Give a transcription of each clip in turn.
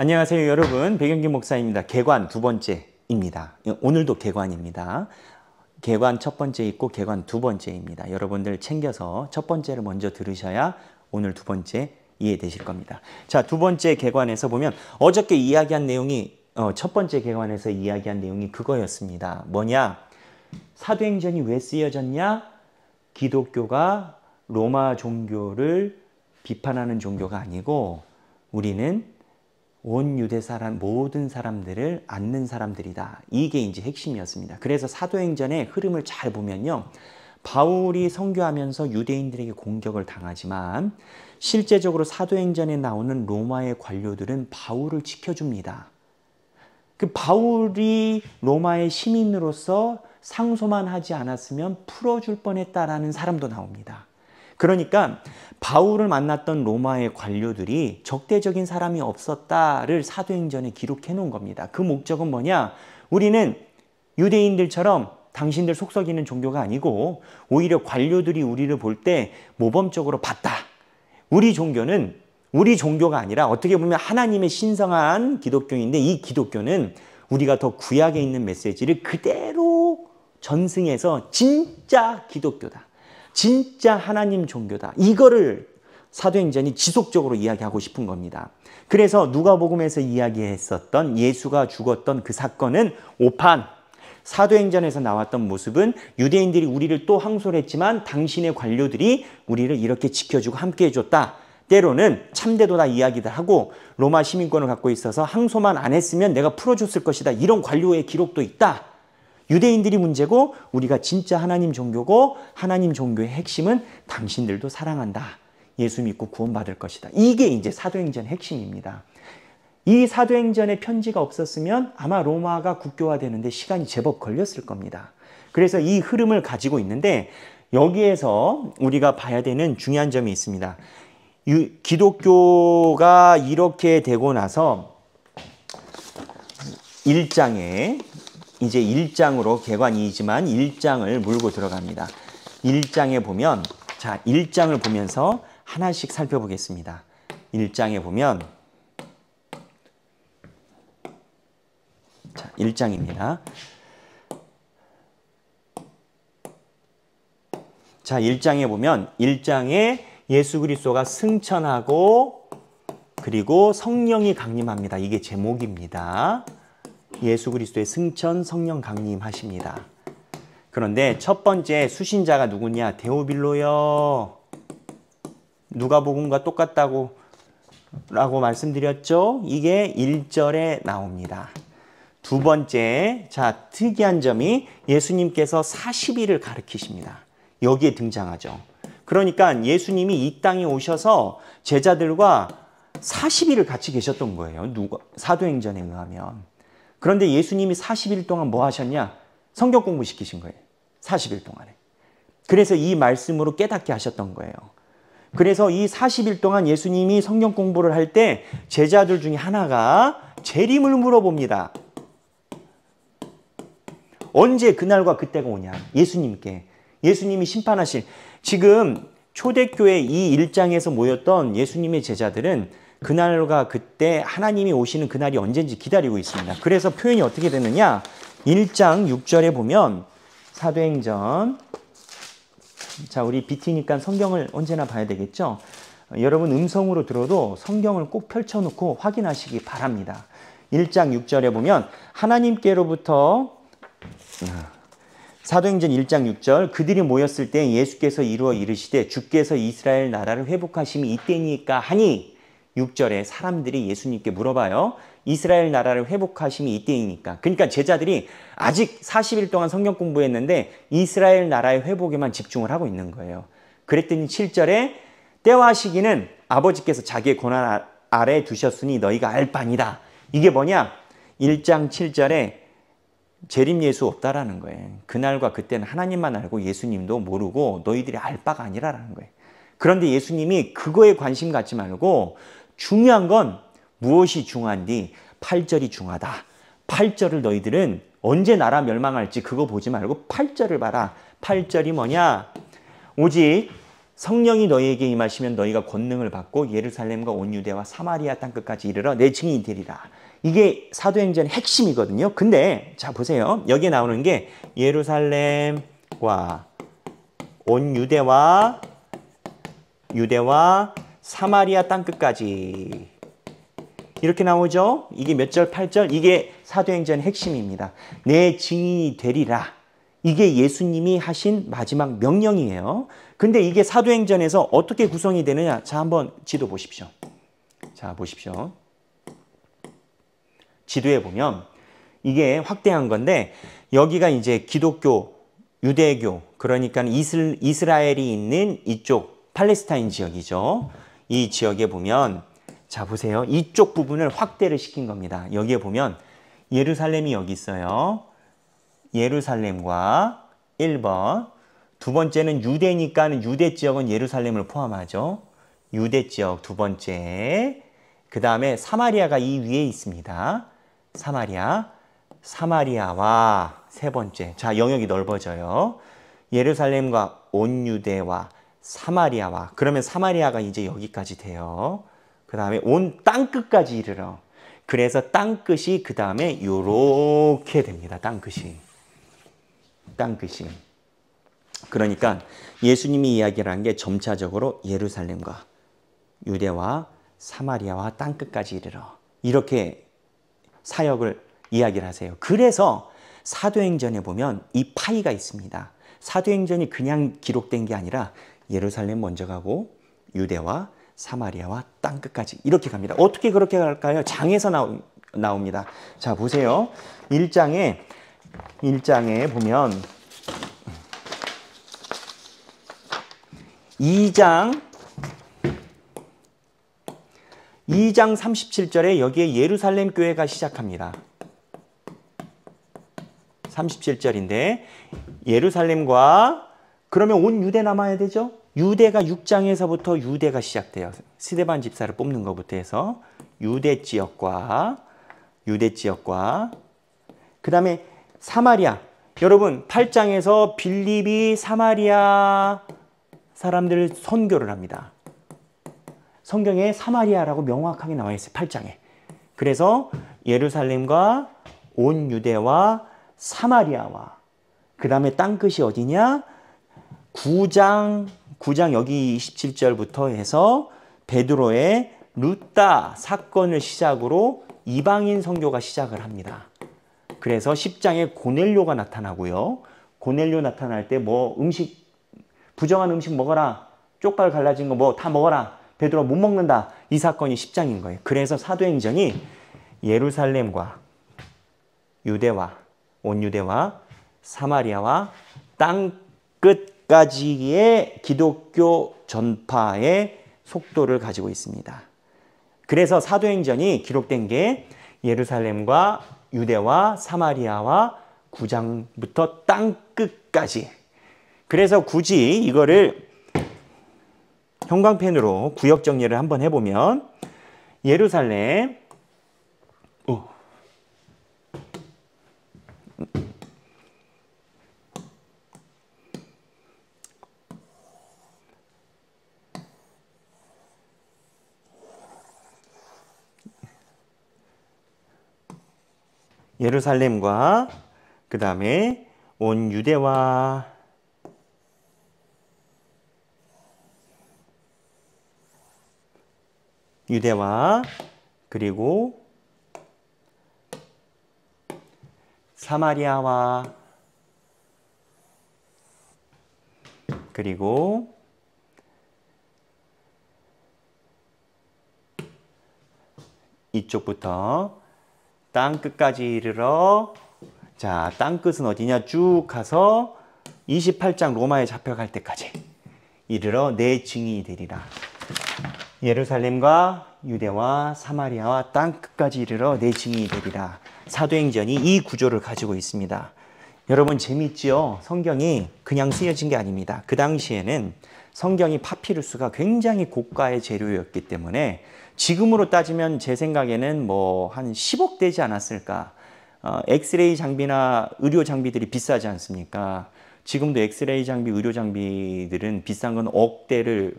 안녕하세요 여러분 배경기 목사입니다 개관 두 번째입니다 오늘도 개관입니다 개관 첫 번째 있고 개관 두 번째입니다 여러분들 챙겨서 첫 번째를 먼저 들으셔야 오늘 두 번째 이해되실 겁니다 자 두 번째 개관에서 보면 어저께 이야기한 내용이 어, 첫 번째 개관에서 이야기한 내용이 그거였습니다 뭐냐 사도행전이 왜 쓰여졌냐 기독교가 로마 종교를 비판하는 종교가 아니고 우리는 온 유대 사람 모든 사람들을 안는 사람들이다. 이게 이제 핵심이었습니다. 그래서 사도행전의 흐름을 잘 보면요. 바울이 성교하면서 유대인들에게 공격을 당하지만 실제적으로 사도행전에 나오는 로마의 관료들은 바울을 지켜줍니다. 그 바울이 로마의 시민으로서 상소만 하지 않았으면 풀어줄 뻔했다라는 사람도 나옵니다. 그러니까 바울을 만났던 로마의 관료들이 적대적인 사람이 없었다를 사도행전에 기록해 놓은 겁니다. 그 목적은 뭐냐? 우리는 유대인들처럼 당신들 속썩이는 종교가 아니고 오히려 관료들이 우리를 볼 때 모범적으로 봤다. 우리 종교는 우리 종교가 아니라 어떻게 보면 하나님의 신성한 기독교인데 이 기독교는 우리가 더 구약에 있는 메시지를 그대로 전승해서 진짜 기독교다. 진짜 하나님 종교다. 이거를 사도행전이 지속적으로 이야기하고 싶은 겁니다. 그래서 누가복음에서 이야기했었던 예수가 죽었던 그 사건은 오판 사도행전에서 나왔던 모습은 유대인들이 우리를 또 항소했지만 당신의 관료들이 우리를 이렇게 지켜주고 함께 해줬다. 때로는 참대도다 이야기들 하고 로마 시민권을 갖고 있어서 항소만 안 했으면 내가 풀어줬을 것이다. 이런 관료의 기록도 있다. 유대인들이 문제고 우리가 진짜 하나님 종교고 하나님 종교의 핵심은 당신들도 사랑한다. 예수 믿고 구원받을 것이다. 이게 이제 사도행전 핵심입니다. 이 사도행전의 편지가 없었으면 아마 로마가 국교화되는데 시간이 제법 걸렸을 겁니다. 그래서 이 흐름을 가지고 있는데 여기에서 우리가 봐야 되는 중요한 점이 있습니다. 기독교가 이렇게 되고 나서 1장에 이제 1장으로 개관이지만 1장을 물고 들어갑니다. 1장에 보면 자, 1장을 보면서 하나씩 살펴보겠습니다. 1장에 보면 자, 1장입니다. 자, 1장에 보면 1장에 예수 그리스도가 승천하고 그리고 성령이 강림합니다. 이게 제목입니다. 예수 그리스도의 승천 성령 강림하십니다. 그런데 첫 번째 수신자가 누구냐? 데오빌로요. 누가복음과 똑같다고 라고 말씀드렸죠? 이게 1절에 나옵니다. 두 번째, 자, 특이한 점이 예수님께서 40일을 가르치십니다. 여기에 등장하죠. 그러니까 예수님이 이 땅에 오셔서 제자들과 40일을 같이 계셨던 거예요. 누가 사도행전에 의하면. 그런데 예수님이 40일 동안 뭐 하셨냐? 성경 공부시키신 거예요. 40일 동안에. 그래서 이 말씀으로 깨닫게 하셨던 거예요. 그래서 이 40일 동안 예수님이 성경 공부를 할 때 제자들 중에 하나가 재림을 물어봅니다. 언제 그날과 그때가 오냐? 예수님께. 예수님이 심판하실. 지금 초대교회 이 일장에서 모였던 예수님의 제자들은 그날과 그때 하나님이 오시는 그날이 언젠지 기다리고 있습니다. 그래서 표현이 어떻게 되느냐? 1장 6절에 보면 사도행전 자, 우리 BT니까 성경을 언제나 봐야 되겠죠? 여러분 음성으로 들어도 성경을 꼭 펼쳐놓고 확인하시기 바랍니다. 1장 6절에 보면 하나님께로부터 사도행전 1장 6절 그들이 모였을 때 예수께서 이루어 이르시되 주께서 이스라엘 나라를 회복하심이 이때니까 하니 6절에 사람들이 예수님께 물어봐요. 이스라엘 나라를 회복하심이 이때이니까. 그러니까 제자들이 아직 40일 동안 성경 공부했는데 이스라엘 나라의 회복에만 집중을 하고 있는 거예요. 그랬더니 7절에 때와 시기는 아버지께서 자기의 고난 아, 아래 두셨으니 너희가 알 바니다. 이게 뭐냐? 1장 7절에 재림 예수 없다라는 거예요. 그날과 그때는 하나님만 알고 예수님도 모르고 너희들이 알 바가 아니라라는 거예요. 그런데 예수님이 그거에 관심 갖지 말고 중요한 건 무엇이 중요한디? 8절이 중하다 요 8절을 너희들은 언제 나라 멸망할지 그거 보지 말고 8절을 봐라. 8절이 뭐냐? 오직 성령이 너희에게 임하시면 너희가 권능을 받고 예루살렘과 온 유대와 사마리아 땅 끝까지 이르러 내 증인이 되리라. 이게 사도행전의 핵심이거든요. 근데 자 보세요. 여기에 나오는 게 예루살렘과 온 유대와 유대와 사마리아 땅끝까지 이렇게 나오죠? 이게 몇 절, 8절? 이게 사도행전 의 핵심입니다. 내 증인이 되리라. 이게 예수님이 하신 마지막 명령이에요. 근데 이게 사도행전에서 어떻게 구성이 되느냐? 자, 한번 지도 보십시오. 자, 보십시오. 지도에 보면 이게 확대한 건데 여기가 이제 기독교, 유대교, 그러니까 이슬, 이스라엘이 있는 이쪽 팔레스타인 지역이죠. 이 지역에 보면 자 보세요. 이쪽 부분을 확대를 시킨 겁니다. 여기에 보면 예루살렘이 여기 있어요. 예루살렘과 1번 두 번째는 유대니까 는 유대 지역은 예루살렘을 포함하죠. 유대 지역 두 번째 그 다음에 사마리아가 이 위에 있습니다. 사마리아 사마리아와 세 번째 자 영역이 넓어져요. 예루살렘과 온 유대와 사마리아와 그러면 사마리아가 이제 여기까지 돼요. 그 다음에 온 땅끝까지 이르러 그래서 땅끝이 그 다음에 요렇게 됩니다. 땅끝이 땅끝이 그러니까 예수님이 이야기를 한 게 점차적으로 예루살렘과 유대와 사마리아와 땅끝까지 이르러 이렇게 사역을 이야기를 하세요. 그래서 사도행전에 보면 이 파이가 있습니다. 사도행전이 그냥 기록된 게 아니라 예루살렘 먼저 가고 유대와 사마리아와 땅 끝까지 이렇게 갑니다. 어떻게 그렇게 갈까요? 장에서 나오, 나옵니다. 자, 보세요. 1장에 1장에 보면 2장 2장 37절에 여기에 예루살렘 교회가 시작합니다. 37절인데 예루살렘과 그러면 온 유대 남아야 되죠? 유대가 6장에서부터 유대가 시작돼요. 스데반 집사를 뽑는 것부터 해서 유대 지역과 유대 지역과 그 다음에 사마리아 여러분 8장에서 빌립이 사마리아 사람들 선교를 합니다. 성경에 사마리아라고 명확하게 나와 있어요. 8장에. 그래서 예루살렘과 온 유대와 사마리아와 그 다음에 땅끝이 어디냐? 9장 9장 여기 27절부터 해서 베드로의 루따 사건을 시작으로 이방인 선교가 시작을 합니다. 그래서 10장에 고넬료가 나타나고요. 고넬료 나타날 때 뭐 음식 부정한 음식 먹어라. 쪽발 갈라진 거 뭐 다 먹어라. 베드로 못 먹는다. 이 사건이 10장인 거예요. 그래서 사도행전이 예루살렘과 유대와 온유대와 사마리아와 땅끝 까지의 기독교 전파의 속도를 가지고 있습니다. 그래서 사도행전이 기록된 게 예루살렘과 유대와 사마리아와 구장부터 땅끝까지. 그래서 굳이 이거를 형광펜으로 구역 정리를 한번 해보면 예루살렘, 예루살렘과 그 다음에 온 유대와 유대와 그리고 사마리아와 그리고 이쪽부터 땅 끝까지 이르러 자, 땅 끝은 어디냐? 쭉 가서 28장 로마에 잡혀갈 때까지 이르러 내 증인이 되리라. 예루살렘과 유대와 사마리아와 땅 끝까지 이르러 내 증인이 되리라. 사도행전이 이 구조를 가지고 있습니다. 여러분 재밌지요? 성경이 그냥 쓰여진 게 아닙니다. 그 당시에는 성경이 파피루스가 굉장히 고가의 재료였기 때문에 지금으로 따지면 제 생각에는 뭐 한 10억 되지 않았을까. 어, 엑스레이 장비나 의료 장비들이 비싸지 않습니까? 지금도 엑스레이 장비, 의료 장비들은 비싼 건 억대를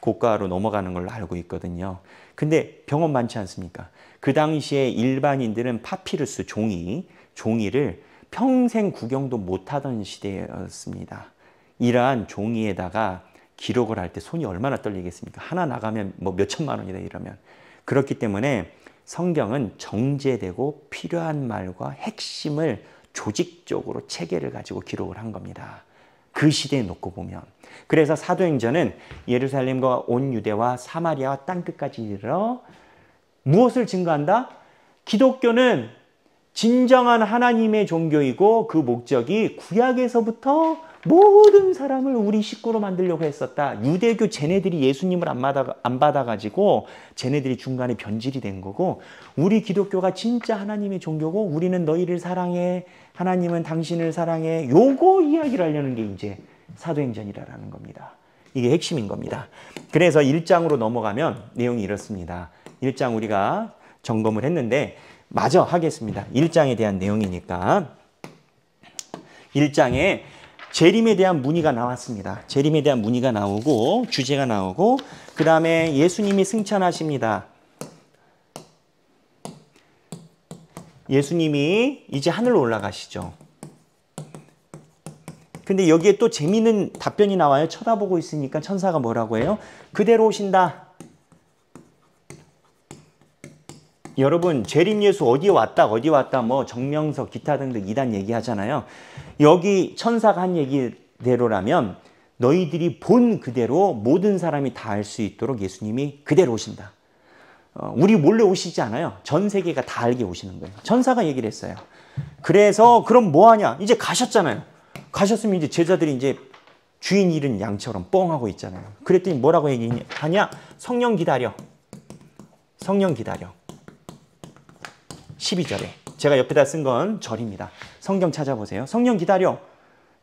고가로 넘어가는 걸로 알고 있거든요. 근데 병원 많지 않습니까? 그 당시에 일반인들은 파피루스 종이, 종이를 평생 구경도 못하던 시대였습니다. 이러한 종이에다가 기록을 할 때 손이 얼마나 떨리겠습니까? 하나 나가면 뭐 몇천만 원이다 이러면. 그렇기 때문에 성경은 정제되고 필요한 말과 핵심을 조직적으로 체계를 가지고 기록을 한 겁니다. 그 시대에 놓고 보면. 그래서 사도행전은 예루살렘과 온 유대와 사마리아와 땅끝까지 이르러 무엇을 증거한다? 기독교는 진정한 하나님의 종교이고 그 목적이 구약에서부터 모든 사람을 우리 식구로 만들려고 했었다. 유대교 쟤네들이 예수님을 안, 받아, 안 받아가지고 쟤네들이 중간에 변질이 된 거고 우리 기독교가 진짜 하나님의 종교고 우리는 너희를 사랑해 하나님은 당신을 사랑해 요거 이야기를 하려는 게 이제 사도행전이라는 겁니다. 이게 핵심인 겁니다. 그래서 1장으로 넘어가면 내용이 이렇습니다. 1장 우리가 점검을 했는데 마저 하겠습니다. 1장에 대한 내용이니까 1장에 재림에 대한 문의가 나왔습니다. 재림에 대한 문의가 나오고 주제가 나오고 그 다음에 예수님이 승천하십니다. 예수님이 이제 하늘로 올라가시죠. 근데 여기에 또 재미있는 답변이 나와요. 쳐다보고 있으니까 천사가 뭐라고 해요? 그대로 오신다. 여러분 재림예수 어디 왔다 어디 왔다 뭐 정명석 기타 등등 이단 얘기하잖아요. 여기 천사가 한 얘기대로라면 너희들이 본 그대로 모든 사람이 다 알 수 있도록 예수님이 그대로 오신다. 어, 우리 몰래 오시지 않아요. 전 세계가 다 알게 오시는 거예요. 천사가 얘기를 했어요. 그래서 그럼 뭐하냐? 이제 가셨잖아요. 가셨으면 이제 제자들이 이제 주인 잃은 양처럼 뻥하고 있잖아요. 그랬더니 뭐라고 얘기하냐? 성령 기다려. 성령 기다려. 12절에 제가 옆에다 쓴 건 절입니다. 성경 찾아보세요. 성령 기다려.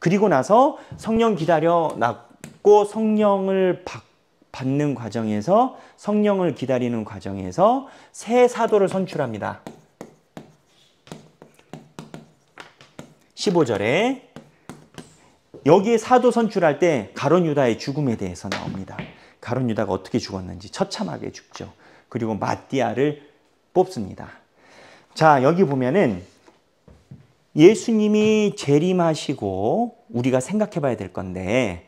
그리고 나서 성령 기다려 낳고 성령을 받, 받는 과정에서 성령을 기다리는 과정에서 새 사도를 선출합니다. 15절에 여기에 사도 선출할 때 가론 유다의 죽음에 대해서 나옵니다. 가론 유다가 어떻게 죽었는지 처참하게 죽죠. 그리고 마띠아를 뽑습니다. 자, 여기 보면은 예수님이 재림하시고 우리가 생각해 봐야 될 건데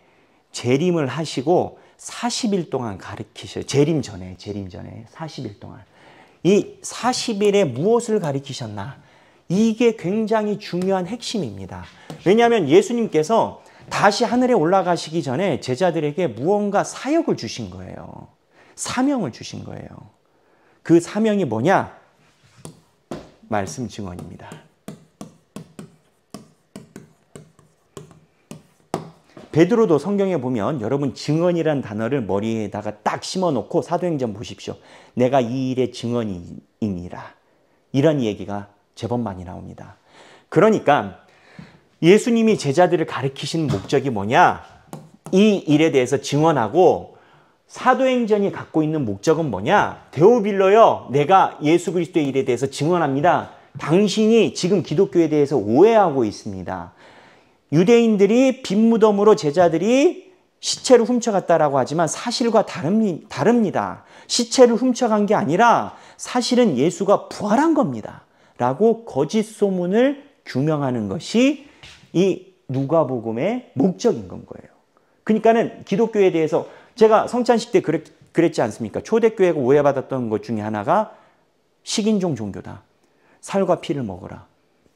재림을 하시고 40일 동안 가르키셔요. 재림 전에, 재림 전에 40일 동안. 이 40일에 무엇을 가르키셨나? 이게 굉장히 중요한 핵심입니다. 왜냐하면 예수님께서 다시 하늘에 올라가시기 전에 제자들에게 무언가 사역을 주신 거예요. 사명을 주신 거예요. 그 사명이 뭐냐? 말씀 증언입니다. 베드로도 성경에 보면 여러분 증언이란 단어를 머리에다가 딱 심어놓고 사도행전 보십시오. 내가 이 일의 증언이니라. 이런 얘기가 제법 많이 나옵니다. 그러니까 예수님이 제자들을 가르치신 목적이 뭐냐? 이 일에 대해서 증언하고 사도행전이 갖고 있는 목적은 뭐냐? 데오빌러요 내가 예수 그리스도의 일에 대해서 증언합니다. 당신이 지금 기독교에 대해서 오해하고 있습니다. 유대인들이 빈무덤으로 제자들이 시체를 훔쳐갔다라고 하지만 사실과 다릅니다. 시체를 훔쳐간 게 아니라 사실은 예수가 부활한 겁니다. 라고 거짓 소문을 규명하는 것이 이 누가복음의 목적인 건 거예요. 그러니까는 기독교에 대해서 제가 성찬식 때 그랬, 그랬지 않습니까? 초대교회가 오해받았던 것 중에 하나가 식인종 종교다. 살과 피를 먹어라.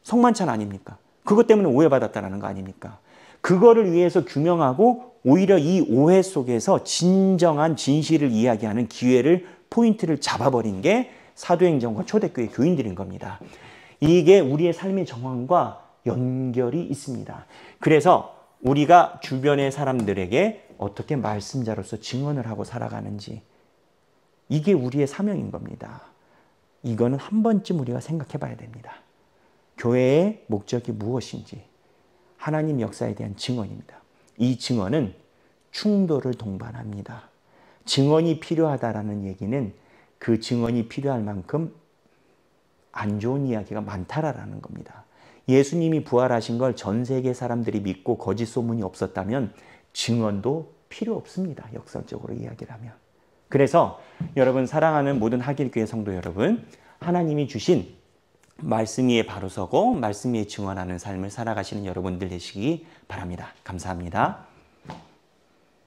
성만찬 아닙니까? 그것 때문에 오해받았다는 거 아닙니까? 그거를 위해서 규명하고 오히려 이 오해 속에서 진정한 진실을 이야기하는 기회를 포인트를 잡아버린 게사도행정과 초대교회 교인들인 겁니다. 이게 우리의 삶의 정황과 연결이 있습니다. 그래서 우리가 주변의 사람들에게 어떻게 말씀자로서 증언을 하고 살아가는지 이게 우리의 사명인 겁니다. 이거는 한 번쯤 우리가 생각해 봐야 됩니다. 교회의 목적이 무엇인지 하나님 역사에 대한 증언입니다. 이 증언은 충돌을 동반합니다. 증언이 필요하다라는 얘기는 그 증언이 필요할 만큼 안 좋은 이야기가 많다라는 겁니다. 예수님이 부활하신 걸 전 세계 사람들이 믿고 거짓 소문이 없었다면 증언도 필요 없습니다. 역설적으로 이야기를 하면. 그래서 여러분 사랑하는 모든 하길교회 성도 여러분 하나님이 주신 말씀 위에 바로 서고 말씀 위에 증언하는 삶을 살아가시는 여러분들 되시기 바랍니다. 감사합니다.